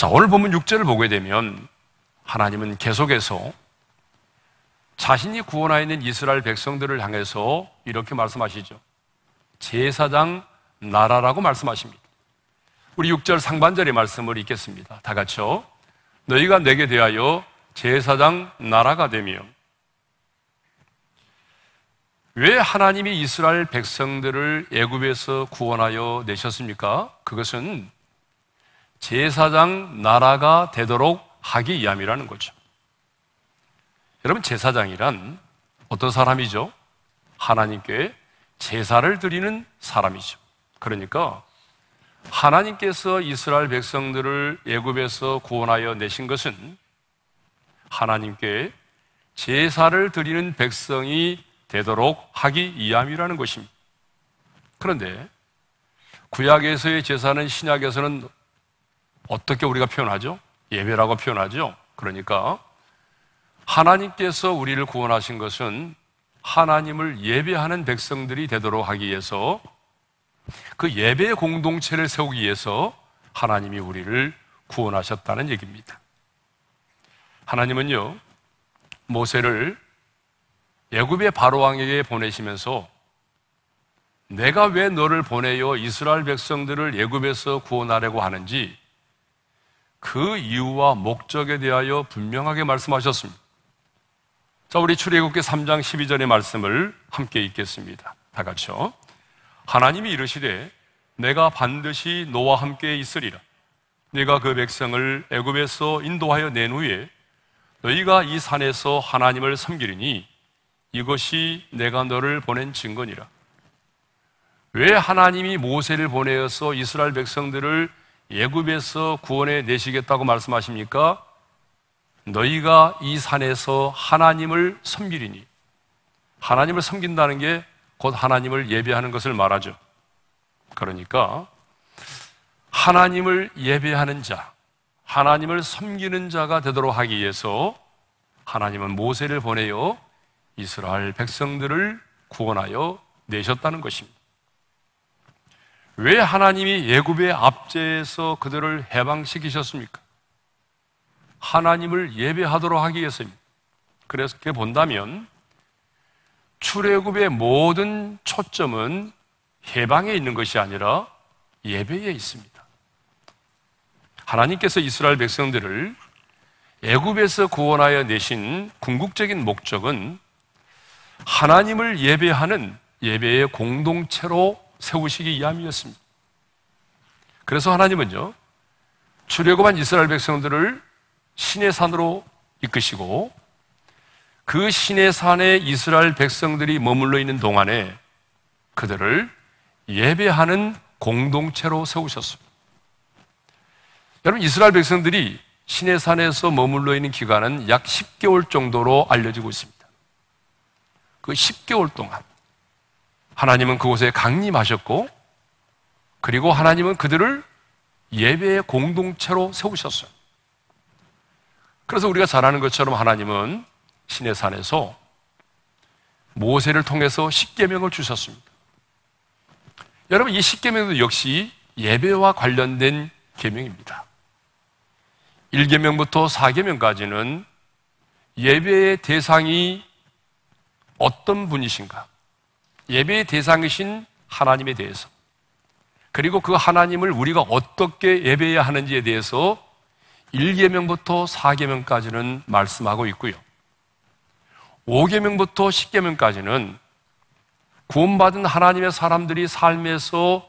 자, 오늘 보면 6절을 보게 되면 하나님은 계속해서 자신이 구원하 있는 이스라엘 백성들을 향해서 이렇게 말씀하시죠. 제사장 나라라고 말씀하십니다. 우리 6절 상반절의 말씀을 읽겠습니다. 다 같이요. 너희가 내게 대하여 제사장 나라가 되며 왜 하나님이 이스라엘 백성들을 애굽에서 구원하여 내셨습니까? 그것은 제사장 나라가 되도록 하기 위함이라는 거죠. 여러분, 제사장이란 어떤 사람이죠? 하나님께 제사를 드리는 사람이죠. 그러니까 하나님께서 이스라엘 백성들을 애굽에서 구원하여 내신 것은 하나님께 제사를 드리는 백성이 되도록 하기 위함이라는 것입니다. 그런데 구약에서의 제사는 신약에서는 어떻게 우리가 표현하죠? 예배라고 표현하죠? 그러니까 하나님께서 우리를 구원하신 것은 하나님을 예배하는 백성들이 되도록 하기 위해서 그 예배 공동체를 세우기 위해서 하나님이 우리를 구원하셨다는 얘기입니다. 하나님은요, 모세를 애굽의 바로왕에게 보내시면서 내가 왜 너를 보내요 이스라엘 백성들을 애굽에서 구원하려고 하는지 그 이유와 목적에 대하여 분명하게 말씀하셨습니다. 자, 우리 출애굽기 3장 12절의 말씀을 함께 읽겠습니다. 다 같이요. 하나님이 이르시되 내가 반드시 너와 함께 있으리라. 내가 그 백성을 애굽에서 인도하여 낸 후에 너희가 이 산에서 하나님을 섬기리니 이것이 내가 너를 보낸 증거니라. 왜 하나님이 모세를 보내어서 이스라엘 백성들을 예굽에서 구원해 내시겠다고 말씀하십니까? 너희가 이 산에서 하나님을 섬기리니 하나님을 섬긴다는 게 곧 하나님을 예배하는 것을 말하죠. 그러니까 하나님을 예배하는 자, 하나님을 섬기는 자가 되도록 하기 위해서 하나님은 모세를 보내요 이스라엘 백성들을 구원하여 내셨다는 것입니다. 왜 하나님이 예굽의 압제에서 그들을 해방시키셨습니까? 하나님을 예배하도록 하기 위해서입니다. 그래서 그렇게 본다면 출애굽의 모든 초점은 해방에 있는 것이 아니라 예배에 있습니다. 하나님께서 이스라엘 백성들을 애굽에서 구원하여 내신 궁극적인 목적은 하나님을 예배하는 예배의 공동체로 세우시기 위함이었습니다 그래서 하나님은요, 주려고만 이스라엘 백성들을 신의 산으로 이끄시고 그 신의 산에 이스라엘 백성들이 머물러 있는 동안에 그들을 예배하는 공동체로 세우셨습니다. 여러분, 이스라엘 백성들이 신의 산에서 머물러 있는 기간은 약 10개월 정도로 알려지고 있습니다. 그 10개월 동안 하나님은 그곳에 강림하셨고 그리고 하나님은 그들을 예배의 공동체로 세우셨어요. 그래서 우리가 잘 아는 것처럼 하나님은 신의 산에서 모세를 통해서 십계명을 주셨습니다. 여러분 이 십계명도 역시 예배와 관련된 계명입니다. 1계명부터 4계명까지는 예배의 대상이 어떤 분이신가? 예배의 대상이신 하나님에 대해서 그리고 그 하나님을 우리가 어떻게 예배해야 하는지에 대해서 1계명부터 4계명까지는 말씀하고 있고요. 5계명부터 10계명까지는 구원받은 하나님의 사람들이 삶에서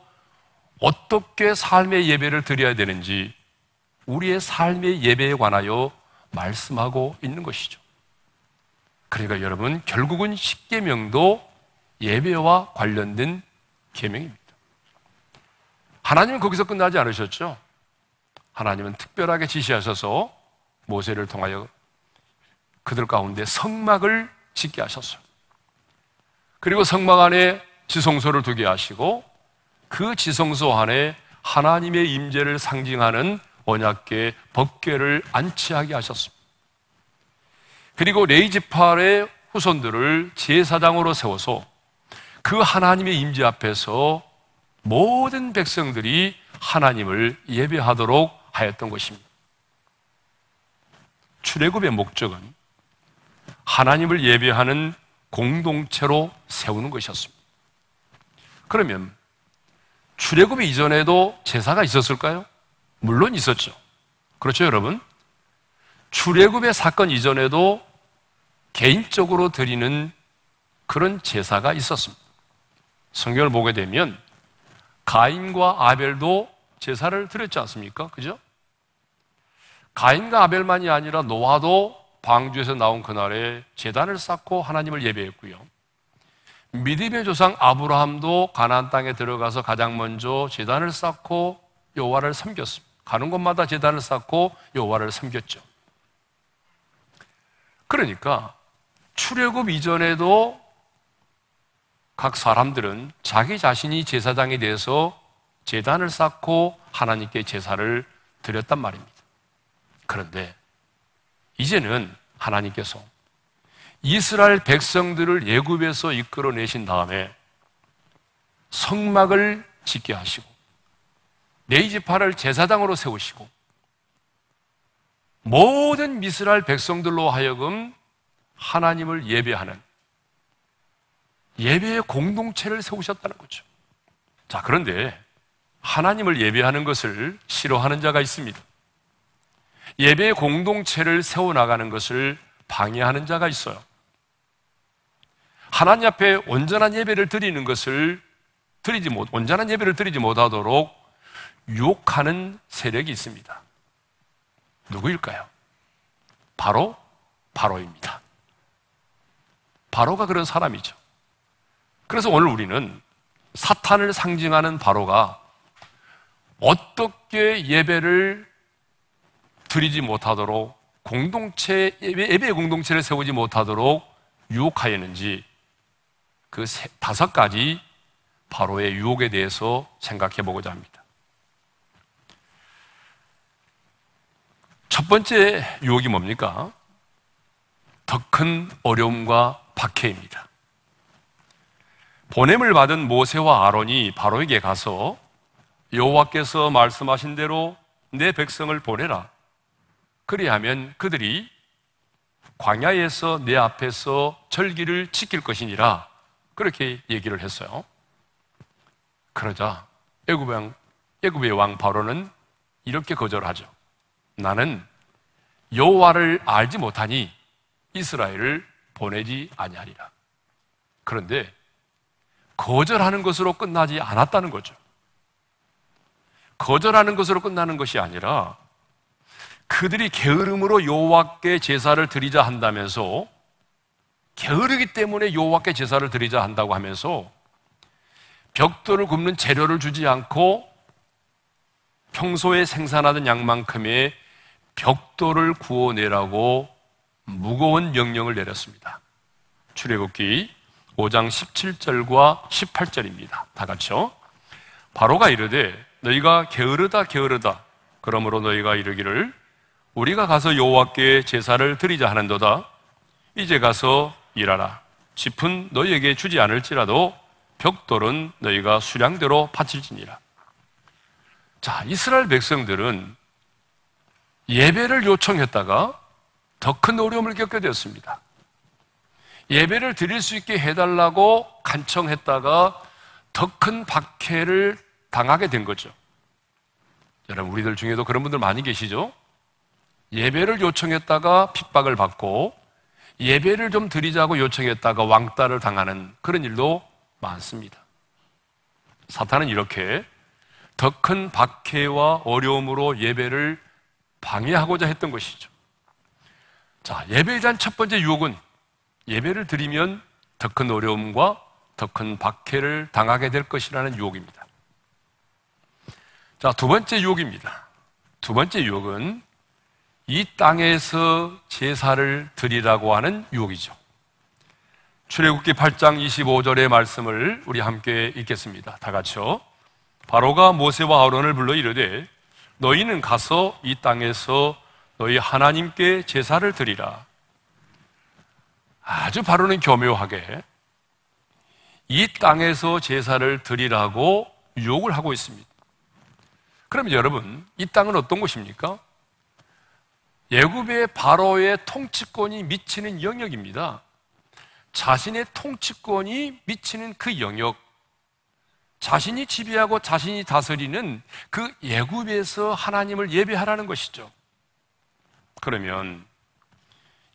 어떻게 삶의 예배를 드려야 되는지 우리의 삶의 예배에 관하여 말씀하고 있는 것이죠. 그러니까 여러분 결국은 1 0계명도 예배와 관련된 계명입니다. 하나님은 거기서 끝나지 않으셨죠. 하나님은 특별하게 지시하셔서 모세를 통하여 그들 가운데 성막을 짓게 하셨어요. 그리고 성막 안에 지성소를 두게 하시고 그 지성소 안에 하나님의 임재를 상징하는 언약궤 법궤를 안치하게 하셨습니다. 그리고 레이지팔의 후손들을 제사장으로 세워서 그 하나님의 임재 앞에서 모든 백성들이 하나님을 예배하도록 하였던 것입니다. 출애굽의 목적은 하나님을 예배하는 공동체로 세우는 것이었습니다. 그러면 출애굽 이전에도 제사가 있었을까요? 물론 있었죠. 그렇죠, 여러분? 출애굽의 사건 이전에도 개인적으로 드리는 그런 제사가 있었습니다. 성경을 보게 되면 가인과 아벨도 제사를 드렸지 않습니까? 그죠? 가인과 아벨만이 아니라 노아도 방주에서 나온 그날에 제단을 쌓고 하나님을 예배했고요. 믿음의 조상 아브라함도 가나안 땅에 들어가서 가장 먼저 제단을 쌓고 여호와를 섬겼습니다. 가는 곳마다 제단을 쌓고 여호와를 섬겼죠. 그러니까 출애굽 이전에도 각 사람들은 자기 자신이 제사장에대해서 재단을 쌓고 하나님께 제사를 드렸단 말입니다. 그런데 이제는 하나님께서 이스라엘 백성들을 예굽에서 이끌어내신 다음에 성막을 짓게 하시고 네이지파를 제사장으로 세우시고 모든 미스라엘 백성들로 하여금 하나님을 예배하는 예배의 공동체를 세우셨다는 거죠. 자, 그런데 하나님을 예배하는 것을 싫어하는 자가 있습니다. 예배의 공동체를 세워나가는 것을 방해하는 자가 있어요. 하나님 앞에 온전한 예배를 드리는 것을 드리지 못, 온전한 예배를 드리지 못하도록 유혹하는 세력이 있습니다. 누구일까요? 바로 바로입니다. 바로가 그런 사람이죠. 그래서 오늘 우리는 사탄을 상징하는 바로가 어떻게 예배를 드리지 못하도록 공동체 예배, 공동체를 세우지 못하도록 유혹하였는지 그 세, 다섯 가지 바로의 유혹에 대해서 생각해 보고자 합니다. 첫 번째 유혹이 뭡니까? 더 큰 어려움과 박해입니다. 보냄을 받은 모세와 아론이 바로에게 가서 여호와께서 말씀하신 대로 내 백성을 보내라. 그리하면 그들이 광야에서 내 앞에서 절기를 지킬 것이니라. 그렇게 얘기를 했어요. 그러자 애굽의 왕, 애굽의 왕 바로는 이렇게 거절하죠. 나는 여호와를 알지 못하니 이스라엘을 보내지 아니하리라. 그런데 거절하는 것으로 끝나지 않았다는 거죠. 거절하는 것으로 끝나는 것이 아니라 그들이 게으름으로 여호와께 제사를 드리자 한다면서 게으르기 때문에 여호와께 제사를 드리자 한다고 하면서 벽돌을 굽는 재료를 주지 않고 평소에 생산하던 양만큼의 벽돌을 구워내라고 무거운 명령을 내렸습니다. 출애굽기 5장 17절과 18절입니다. 다 같이요. 바로가 이르되 너희가 게으르다 게으르다 그러므로 너희가 이르기를 우리가 가서 여호와께 제사를 드리자 하는도다 이제 가서 일하라 짚은 너희에게 주지 않을지라도 벽돌은 너희가 수량대로 바칠지니라 자 이스라엘 백성들은 예배를 요청했다가 더 큰 어려움을 겪게 되었습니다 예배를 드릴 수 있게 해달라고 간청했다가 더 큰 박해를 당하게 된 거죠. 여러분, 우리들 중에도 그런 분들 많이 계시죠? 예배를 요청했다가 핍박을 받고 예배를 좀 드리자고 요청했다가 왕따를 당하는 그런 일도 많습니다. 사탄은 이렇게 더 큰 박해와 어려움으로 예배를 방해하고자 했던 것이죠. 자, 예배에 대한 첫 번째 유혹은 예배를 드리면 더 큰 어려움과 더 큰 박해를 당하게 될 것이라는 유혹입니다. 자, 두 번째 유혹입니다. 두 번째 유혹은 이 땅에서 제사를 드리라고 하는 유혹이죠. 출애굽기 8장 25절의 말씀을 우리 함께 읽겠습니다. 다 같이요. 바로가 모세와 아론을 불러 이르되 너희는 가서 이 땅에서 너희 하나님께 제사를 드리라. 아주 바로는 교묘하게 이 땅에서 제사를 드리라고 유혹을 하고 있습니다. 그러 여러분, 이 땅은 어떤 곳입니까? 예굽의 바로의 통치권이 미치는 영역입니다. 자신의 통치권이 미치는 그 영역, 자신이 지배하고 자신이 다스리는 그 예굽에서 하나님을 예배하라는 것이죠. 그러면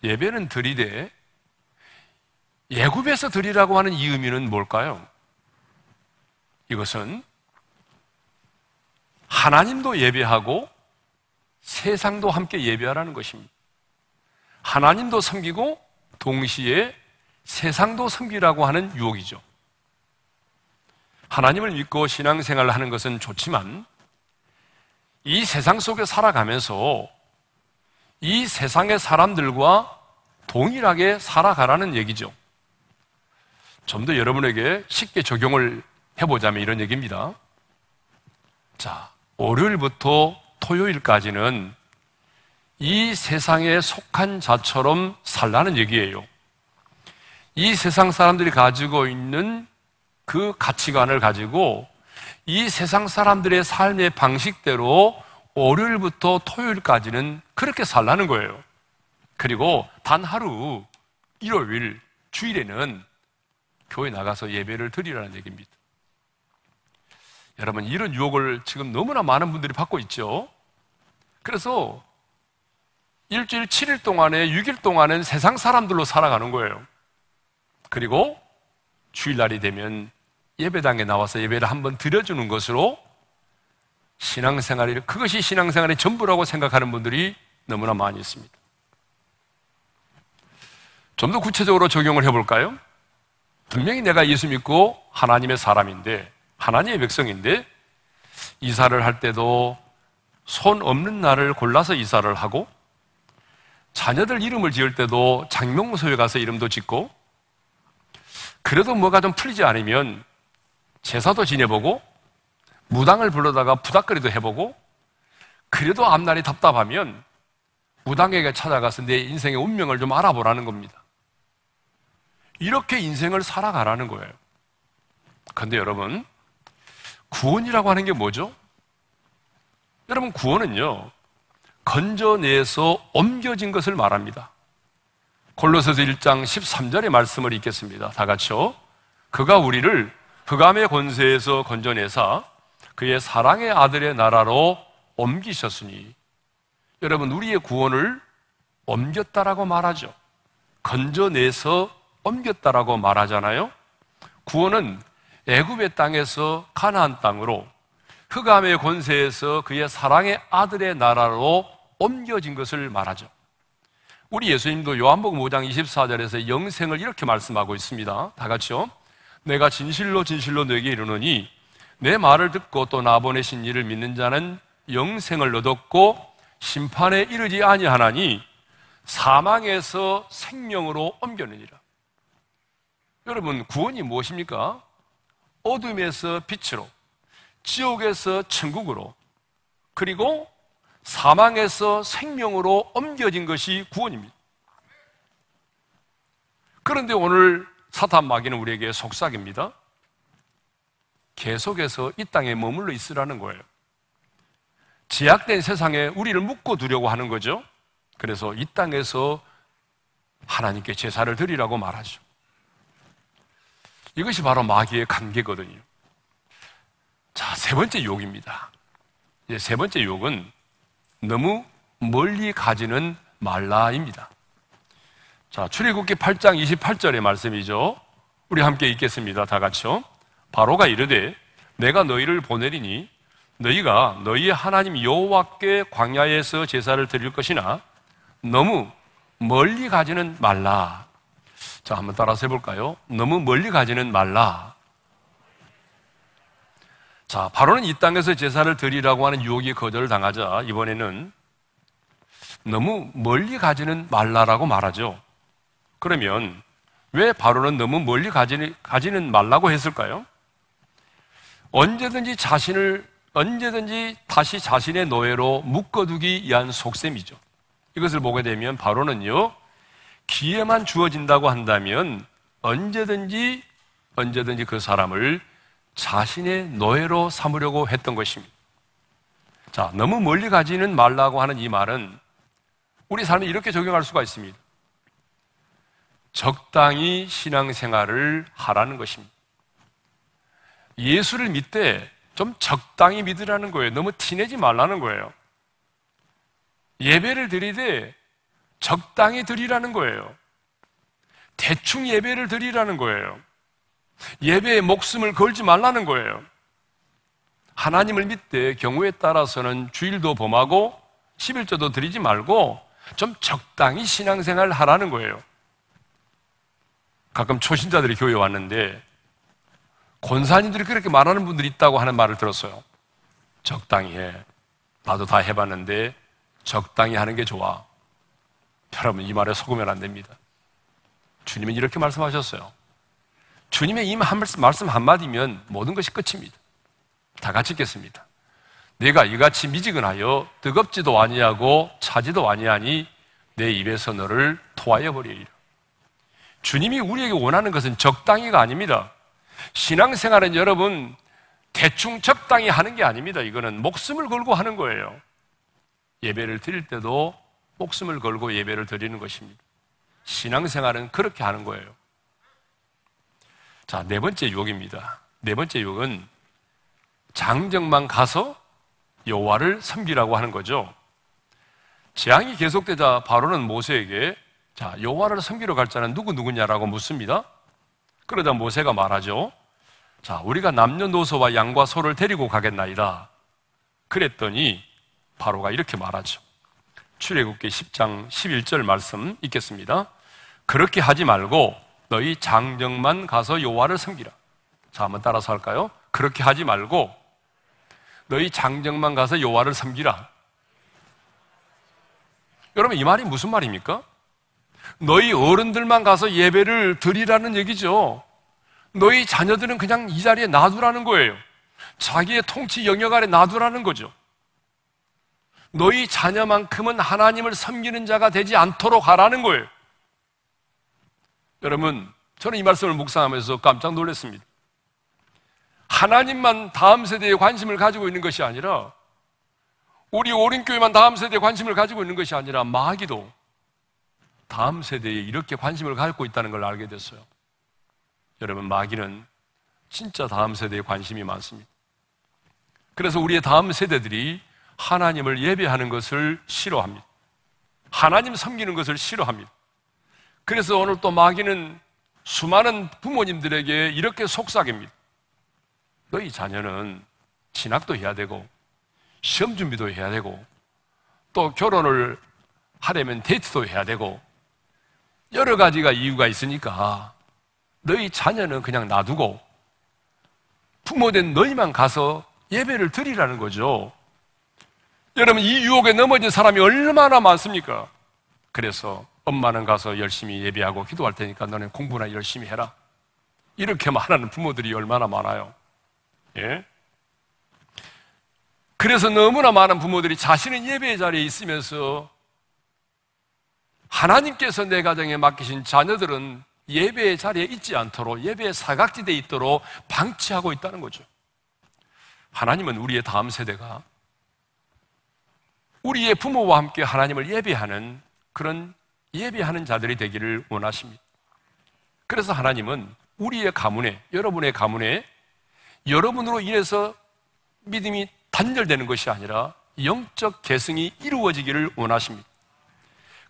예배는 드리되 예굽에서 드리라고 하는 이 의미는 뭘까요? 이것은 하나님도 예배하고 세상도 함께 예배하라는 것입니다. 하나님도 섬기고 동시에 세상도 섬기라고 하는 유혹이죠. 하나님을 믿고 신앙생활을 하는 것은 좋지만 이 세상 속에 살아가면서 이 세상의 사람들과 동일하게 살아가라는 얘기죠. 좀더 여러분에게 쉽게 적용을 해보자면 이런 얘기입니다. 자, 월요일부터 토요일까지는 이 세상에 속한 자처럼 살라는 얘기예요. 이 세상 사람들이 가지고 있는 그 가치관을 가지고 이 세상 사람들의 삶의 방식대로 월요일부터 토요일까지는 그렇게 살라는 거예요. 그리고 단 하루, 일요일, 주일에는 교회 나가서 예배를 드리라는 얘기입니다. 여러분, 이런 유혹을 지금 너무나 많은 분들이 받고 있죠? 그래서 일주일 7일 동안에, 6일 동안은 세상 사람들로 살아가는 거예요. 그리고 주일날이 되면 예배당에 나와서 예배를 한번 드려주는 것으로 신앙생활이, 그것이 신앙생활의 전부라고 생각하는 분들이 너무나 많이 있습니다. 좀 더 구체적으로 적용을 해볼까요? 분명히 내가 예수 믿고 하나님의 사람인데, 하나님의 백성인데, 이사를 할 때도 손 없는 날을 골라서 이사를 하고, 자녀들 이름을 지을 때도 장명소에 가서 이름도 짓고, 그래도 뭐가 좀 풀리지 않으면 제사도 지내보고, 무당을 불러다가 부닥거리도 해보고, 그래도 앞날이 답답하면 무당에게 찾아가서 내 인생의 운명을 좀 알아보라는 겁니다. 이렇게 인생을 살아가라는 거예요. 근데 여러분, 구원이라고 하는 게 뭐죠? 여러분, 구원은요, 건져내서 옮겨진 것을 말합니다. 골로새서 1장 13절의 말씀을 읽겠습니다. 다 같이요. 그가 우리를 흑암의 권세에서 건져내사 그의 사랑의 아들의 나라로 옮기셨으니 여러분 우리의 구원을 옮겼다라고 말하죠. 건져내서 옮겼다라고 말하잖아요. 구원은 애굽의 땅에서 가나안 땅으로 흑암의 권세에서 그의 사랑의 아들의 나라로 옮겨진 것을 말하죠. 우리 예수님도 요한복음 5장 24절에서 영생을 이렇게 말씀하고 있습니다. 다 같이요. 내가 진실로 진실로 내게 이르노니 내 말을 듣고 또 나 보내신 이를 믿는 자는 영생을 얻었고 심판에 이르지 아니하나니 사망에서 생명으로 옮겨느니라. 여러분, 구원이 무엇입니까? 어둠에서 빛으로, 지옥에서 천국으로, 그리고 사망에서 생명으로 옮겨진 것이 구원입니다. 그런데 오늘 사탄 마귀는 우리에게 속삭입니다. 계속해서 이 땅에 머물러 있으라는 거예요. 제약된 세상에 우리를 묶어 두려고 하는 거죠. 그래서 이 땅에서 하나님께 제사를 드리라고 말하죠. 이것이 바로 마귀의 관계거든요. 자, 세 번째 욕입니다. 이제 세 번째 욕은 너무 멀리 가지는 말라입니다. 자, 출애굽기 8장 28절의 말씀이죠. 우리 함께 읽겠습니다. 다 같이요. 바로가 이르되 내가 너희를 보내리니 너희가 너희의 하나님 여호와께 광야에서 제사를 드릴 것이나 너무 멀리 가지는 말라. 자, 한번 따라서 해볼까요? 너무 멀리 가지는 말라. 자, 바로는 이 땅에서 제사를 드리라고 하는 유혹이 거절을 당하자 이번에는 너무 멀리 가지는 말라라고 말하죠. 그러면 왜 바로는 너무 멀리 가지는, 가지는 말라고 했을까요? 언제든지 자신을 언제든지 다시 자신의 노예로 묶어두기 위한 속셈이죠. 이것을 보게 되면 바로는요, 기회만 주어진다고 한다면 언제든지 언제든지 그 사람을 자신의 노예로 삼으려고 했던 것입니다. 자, 너무 멀리 가지는 말라고 하는 이 말은 우리 삶에 이렇게 적용할 수가 있습니다. 적당히 신앙생활을 하라는 것입니다. 예수를 믿되 좀 적당히 믿으라는 거예요. 너무 티내지 말라는 거예요. 예배를 드리되 적당히 드리라는 거예요. 대충 예배를 드리라는 거예요. 예배에 목숨을 걸지 말라는 거예요. 하나님을 믿되 경우에 따라서는 주일도 범하고 11조도 드리지 말고 좀 적당히 신앙생활 하라는 거예요. 가끔 초신자들이 교회 왔는데 권사님들이 그렇게 말하는 분들이 있다고 하는 말을 들었어요. 적당히 해. 나도 다 해봤는데 적당히 하는 게 좋아. 여러분 이 말에 속으면 안 됩니다. 주님은 이렇게 말씀하셨어요. 주님의 이 말씀, 말씀 한마디면 모든 것이 끝입니다. 다 같이 읽겠습니다. 내가 이같이 미지근하여 뜨겁지도 아니하고 차지도 아니하니 내 입에서 너를 토하여 버리리라. 주님이 우리에게 원하는 것은 적당히가 아닙니다. 신앙생활은 여러분 대충 적당히 하는 게 아닙니다. 이거는 목숨을 걸고 하는 거예요. 예배를 드릴 때도 목숨을 걸고 예배를 드리는 것입니다. 신앙생활은 그렇게 하는 거예요. 자, 네 번째 욕입니다. 네 번째 욕은 장정만 가서 여호와를 섬기라고 하는 거죠. 재앙이 계속되자 바로는 모세에게 자, 여호와를 섬기러 갈 자는 누구 누구냐라고 묻습니다. 그러다 모세가 말하죠. 자, 우리가 남녀노소와 양과 소를 데리고 가겠나이다. 그랬더니 바로가 이렇게 말하죠. 출애굽기 10장 11절 말씀 읽겠습니다. 그렇게 하지 말고 너희 장정만 가서 여호와를 섬기라. 자, 한번 따라서 할까요? 그렇게 하지 말고 너희 장정만 가서 여호와를 섬기라. 여러분 이 말이 무슨 말입니까? 너희 어른들만 가서 예배를 드리라는 얘기죠. 너희 자녀들은 그냥 이 자리에 놔두라는 거예요. 자기의 통치 영역 아래 놔두라는 거죠. 너희 자녀만큼은 하나님을 섬기는 자가 되지 않도록 하라는 거예요. 여러분, 저는 이 말씀을 묵상하면서 깜짝 놀랐습니다. 하나님만 다음 세대에 관심을 가지고 있는 것이 아니라 우리 오린교회만 다음 세대에 관심을 가지고 있는 것이 아니라 마귀도 다음 세대에 이렇게 관심을 가고 있다는 걸 알게 됐어요. 여러분, 마귀는 진짜 다음 세대에 관심이 많습니다. 그래서 우리의 다음 세대들이 하나님을 예배하는 것을 싫어합니다. 하나님 섬기는 것을 싫어합니다. 그래서 오늘 또 마귀는 수많은 부모님들에게 이렇게 속삭입니다. 너희 자녀는 진학도 해야 되고, 시험 준비도 해야 되고, 또 결혼을 하려면 데이트도 해야 되고, 여러 가지가 이유가 있으니까, 너희 자녀는 그냥 놔두고, 부모된 너희만 가서 예배를 드리라는 거죠. 여러분 이 유혹에 넘어진 사람이 얼마나 많습니까? 그래서 엄마는 가서 열심히 예배하고 기도할 테니까 너는 공부나 열심히 해라. 이렇게 말하는 부모들이 얼마나 많아요. 예? 그래서 너무나 많은 부모들이 자신의 예배 자리에 있으면서 하나님께서 내 가정에 맡기신 자녀들은 예배의 자리에 있지 않도록 예배의 사각지대에 있도록 방치하고 있다는 거죠. 하나님은 우리의 다음 세대가 우리의 부모와 함께 하나님을 예배하는 그런 예배하는 자들이 되기를 원하십니다. 그래서 하나님은 우리의 가문에, 여러분의 가문에 여러분으로 인해서 믿음이 단절되는 것이 아니라 영적 계승이 이루어지기를 원하십니다.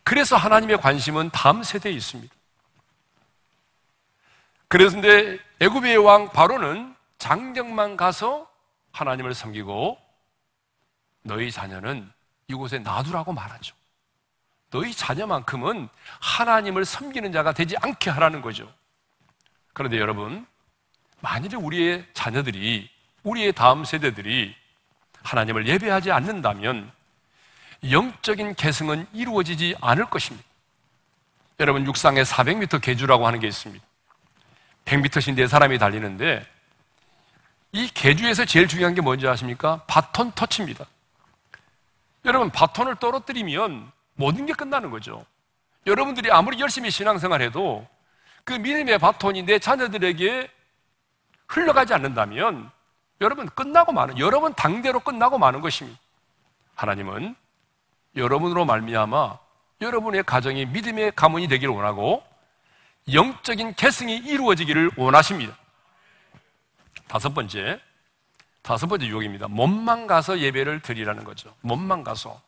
그래서 하나님의 관심은 다음 세대에 있습니다. 그런데 애굽의 왕 바로는 장정만 가서 하나님을 섬기고 너희 자녀는 이곳에 놔두라고 말하죠. 너희 자녀만큼은 하나님을 섬기는 자가 되지 않게 하라는 거죠. 그런데 여러분, 만일에 우리의 자녀들이, 우리의 다음 세대들이 하나님을 예배하지 않는다면 영적인 계승은 이루어지지 않을 것입니다. 여러분, 육상에 400m 계주라고 하는 게 있습니다. 100m씩 네 사람이 달리는데 이 계주에서 제일 중요한 게 뭔지 아십니까? 바톤 터치입니다. 여러분, 바톤을 떨어뜨리면 모든 게 끝나는 거죠. 여러분들이 아무리 열심히 신앙생활 해도 그 믿음의 바톤이 내 자녀들에게 흘러가지 않는다면 여러분 끝나고 마는, 여러분 당대로 끝나고 마는 것입니다. 하나님은 여러분으로 말미암아 여러분의 가정이 믿음의 가문이 되기를 원하고 영적인 계승이 이루어지기를 원하십니다. 다섯 번째, 다섯 번째 유혹입니다. 몸만 가서 예배를 드리라는 거죠. 몸만 가서.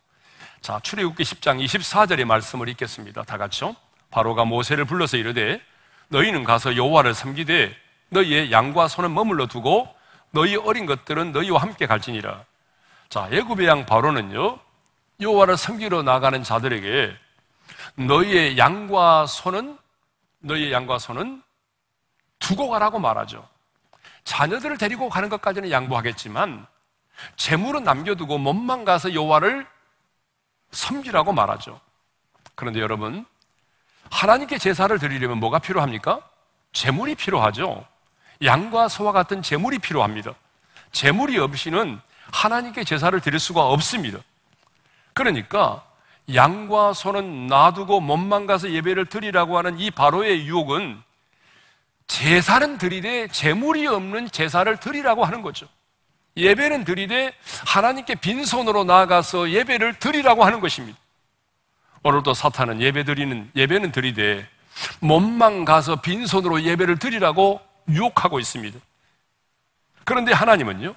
자, 출애굽기 10장 24절의 말씀을 읽겠습니다. 다 같이요. 바로가 모세를 불러서 이르되 너희는 가서 여호와를 섬기되 너희의 양과 소는 머물러 두고 너희 어린 것들은 너희와 함께 갈지니라. 자, 애굽의 양 바로는요. 여호와를 섬기러 나가는 자들에게 너희의 양과 소는 너희의 양과 소는 두고 가라고 말하죠. 자녀들을 데리고 가는 것까지는 양보하겠지만 재물은 남겨두고 몸만 가서 여호와를 섬기라고 말하죠. 그런데 여러분 하나님께 제사를 드리려면 뭐가 필요합니까? 재물이 필요하죠. 양과 소와 같은 재물이 필요합니다. 재물이 없이는 하나님께 제사를 드릴 수가 없습니다. 그러니까 양과 소는 놔두고 몸만 가서 예배를 드리라고 하는 이 바로의 유혹은 제사는 드리되 재물이 없는 제사를 드리라고 하는 거죠. 예배는 드리되 하나님께 빈손으로 나아가서 예배를 드리라고 하는 것입니다. 오늘도 사탄은 예배 드리는 예배는 드리되 몸만 가서 빈손으로 예배를 드리라고 유혹하고 있습니다. 그런데 하나님은요.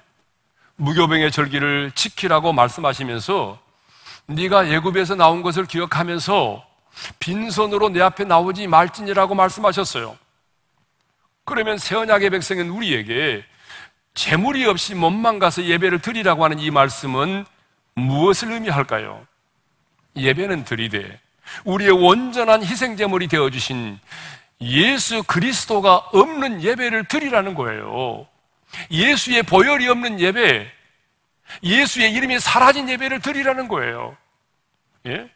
무교병의 절기를 지키라고 말씀하시면서 네가 예굽에서 나온 것을 기억하면서 빈손으로 내 앞에 나오지 말지니라고 말씀하셨어요. 그러면 세 언약의 백성인 우리에게 재물이 없이 몸만 가서 예배를 드리라고 하는 이 말씀은 무엇을 의미할까요? 예배는 드리되 우리의 온전한 희생 제물이 되어 주신 예수 그리스도가 없는 예배를 드리라는 거예요. 예수의 보혈이 없는 예배, 예수의 이름이 사라진 예배를 드리라는 거예요. 예?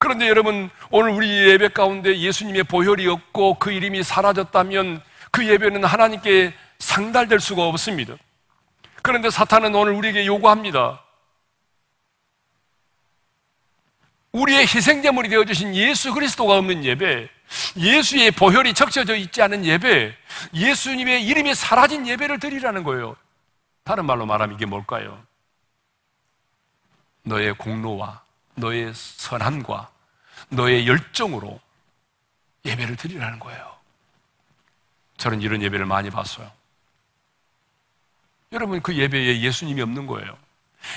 그런데 여러분, 오늘 우리 예배 가운데 예수님의 보혈이 없고 그 이름이 사라졌다면 그 예배는 하나님께 상달될 수가 없습니다. 그런데 사탄은 오늘 우리에게 요구합니다. 우리의 희생제물이 되어주신 예수 그리스도가 없는 예배, 예수의 보혈이 적셔져 있지 않은 예배, 예수님의 이름이 사라진 예배를 드리라는 거예요. 다른 말로 말하면 이게 뭘까요? 너의 공로와 너의 선함과 너의 열정으로 예배를 드리라는 거예요. 저는 이런 예배를 많이 봤어요. 여러분 그 예배에 예수님이 없는 거예요.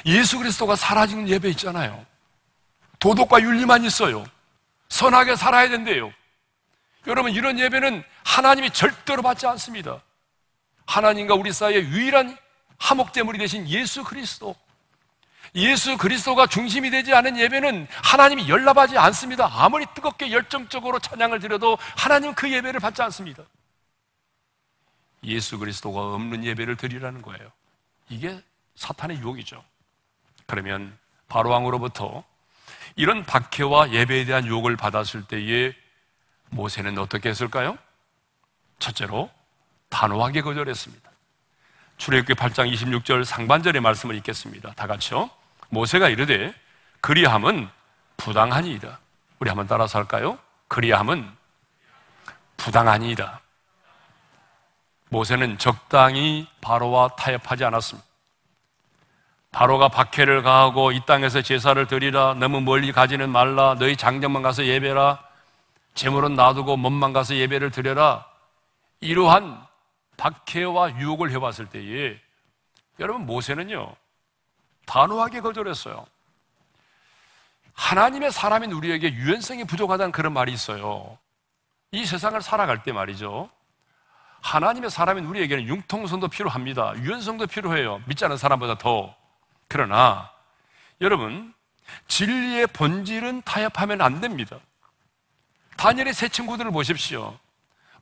예수 그리스도가 사라지는 예배 있잖아요. 도덕과 윤리만 있어요. 선하게 살아야 된대요. 여러분 이런 예배는 하나님이 절대로 받지 않습니다. 하나님과 우리 사이의 유일한 하목제물이 되신 예수 그리스도 예수 그리스도가 중심이 되지 않은 예배는 하나님이 열납하지 않습니다. 아무리 뜨겁게 열정적으로 찬양을 드려도 하나님 은그 예배를 받지 않습니다. 예수 그리스도가 없는 예배를 드리라는 거예요. 이게 사탄의 유혹이죠. 그러면 바로왕으로부터 이런 박해와 예배에 대한 유혹을 받았을 때에 모세는 어떻게 했을까요? 첫째로 단호하게 거절했습니다. 출애굽기 8장 26절 상반절의 말씀을 읽겠습니다. 다 같이요. 모세가 이르되 그리함은 부당하니이다. 우리 한번 따라서 할까요? 그리함은 부당하니이다. 모세는 적당히 바로와 타협하지 않았습니다. 바로가 박해를 가하고 이 땅에서 제사를 드리라 너무 멀리 가지는 말라 너희 장정만 가서 예배라 재물은 놔두고 몸만 가서 예배를 드려라 이러한 박해와 유혹을 해왔을 때에 여러분 모세는요 단호하게 거절했어요. 하나님의 사람인 우리에게 유연성이 부족하다는 그런 말이 있어요. 이 세상을 살아갈 때 말이죠. 하나님의 사람인 우리에게는 융통성도 필요합니다. 유연성도 필요해요. 믿지 않은 사람보다 더. 그러나 여러분, 진리의 본질은 타협하면 안 됩니다. 다니엘의 세 친구들을 보십시오.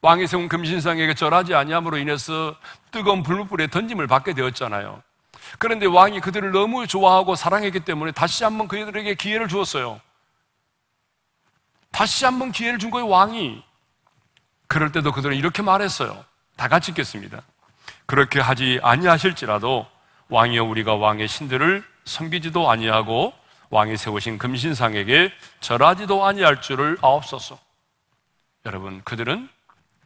왕이 세운 금신상에게 절하지 아니함으로 인해서 뜨거운 불물불에 던짐을 받게 되었잖아요. 그런데 왕이 그들을 너무 좋아하고 사랑했기 때문에 다시 한번 그들에게 기회를 주었어요. 다시 한번 기회를 준 거예요, 왕이. 그럴 때도 그들은 이렇게 말했어요. 다 같이 읽겠습니다. 그렇게 하지 아니하실지라도 왕이여 우리가 왕의 신들을 섬기지도 아니하고 왕이 세우신 금신상에게 절하지도 아니할 줄을 아옵소서. 여러분, 그들은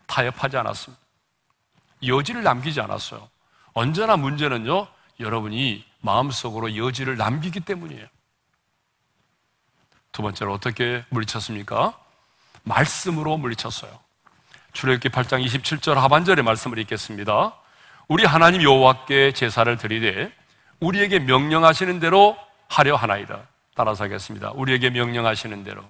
타협하지 않았습니다. 여지를 남기지 않았어요. 언제나 문제는요, 여러분이 마음속으로 여지를 남기기 때문이에요. 두 번째로 어떻게 물리쳤습니까? 말씀으로 물리쳤어요. 출애굽기 8장 27절 하반절의 말씀을 읽겠습니다. 우리 하나님 여호와께 제사를 드리되 우리에게 명령하시는 대로 하려 하나이다. 따라서 하겠습니다. 우리에게 명령하시는 대로.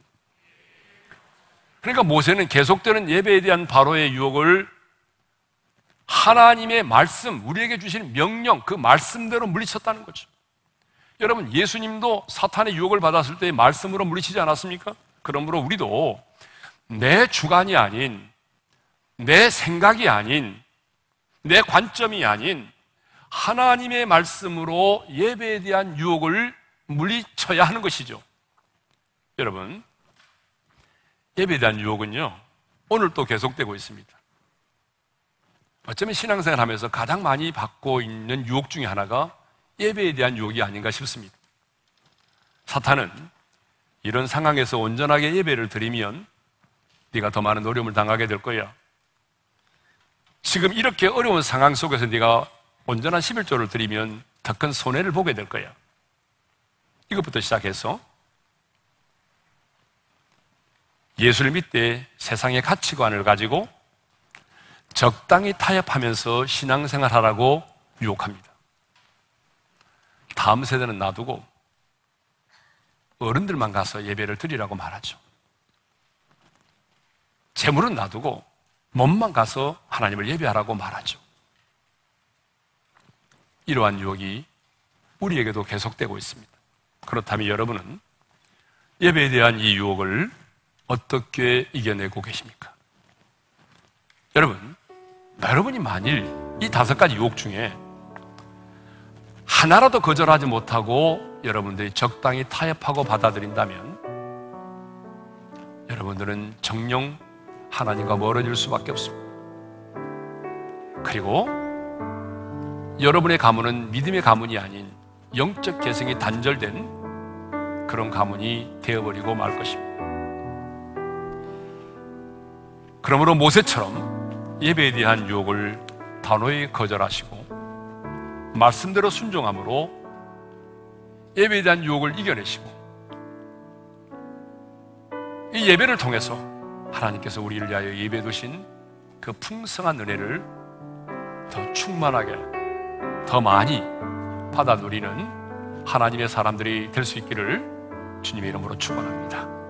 그러니까 모세는 계속되는 예배에 대한 바로의 유혹을 하나님의 말씀, 우리에게 주신 명령, 그 말씀대로 물리쳤다는 거죠. 여러분, 예수님도 사탄의 유혹을 받았을 때 말씀으로 물리치지 않았습니까? 그러므로 우리도 내 주관이 아닌, 내 생각이 아닌, 내 관점이 아닌, 하나님의 말씀으로 예배에 대한 유혹을 물리쳐야 하는 것이죠. 여러분, 예배에 대한 유혹은요, 오늘 또 계속되고 있습니다. 어쩌면 신앙생활 하면서 가장 많이 받고 있는 유혹 중에 하나가 예배에 대한 유혹이 아닌가 싶습니다. 사탄은 이런 상황에서 온전하게 예배를 드리면 네가 더 많은 어려움을 당하게 될 거야. 지금 이렇게 어려운 상황 속에서 네가 온전한 11조를 드리면 더 큰 손해를 보게 될 거야. 이것부터 시작해서 예수를 믿되 세상의 가치관을 가지고 적당히 타협하면서 신앙생활 하라고 유혹합니다. 다음 세대는 놔두고 어른들만 가서 예배를 드리라고 말하죠. 재물은 놔두고 몸만 가서 하나님을 예배하라고 말하죠. 이러한 유혹이 우리에게도 계속되고 있습니다. 그렇다면 여러분은 예배에 대한 이 유혹을 어떻게 이겨내고 계십니까? 여러분, 여러분이 만일 이 다섯 가지 유혹 중에 하나라도 거절하지 못하고 여러분들이 적당히 타협하고 받아들인다면 여러분들은 정령 하나님과 멀어질 수밖에 없습니다. 그리고 여러분의 가문은 믿음의 가문이 아닌 영적 개성이 단절된 그런 가문이 되어버리고 말 것입니다. 그러므로 모세처럼 예배에 대한 유혹을 단호히 거절하시고 말씀대로 순종함으로 예배에 대한 유혹을 이겨내시고 이 예배를 통해서 하나님께서 우리를 위하여 예배 두신 그 풍성한 은혜를 더 충만하게 더 많이 받아 누리는 하나님의 사람들이 될 수 있기를 주님의 이름으로 축원합니다.